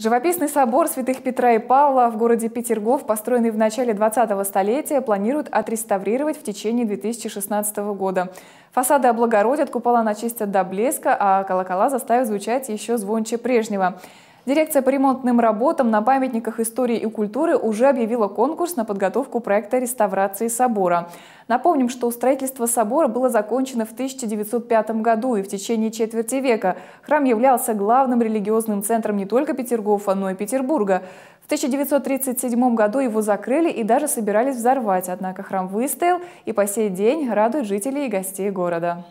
Живописный собор святых Петра и Павла в городе Петергоф, построенный в начале 20-го столетия, планируют отреставрировать в течение 2016 года. Фасады облагородят, купола начистят до блеска, а колокола заставят звучать еще звонче прежнего. Дирекция по ремонтным работам на памятниках истории и культуры уже объявила конкурс на подготовку проекта реставрации собора. Напомним, что строительство собора было закончено в 1905 году и в течение четверти века. Храм являлся главным религиозным центром не только Петергофа, но и Петербурга. В 1937 году его закрыли и даже собирались взорвать, однако храм выстоял и по сей день радует жителей и гостей города.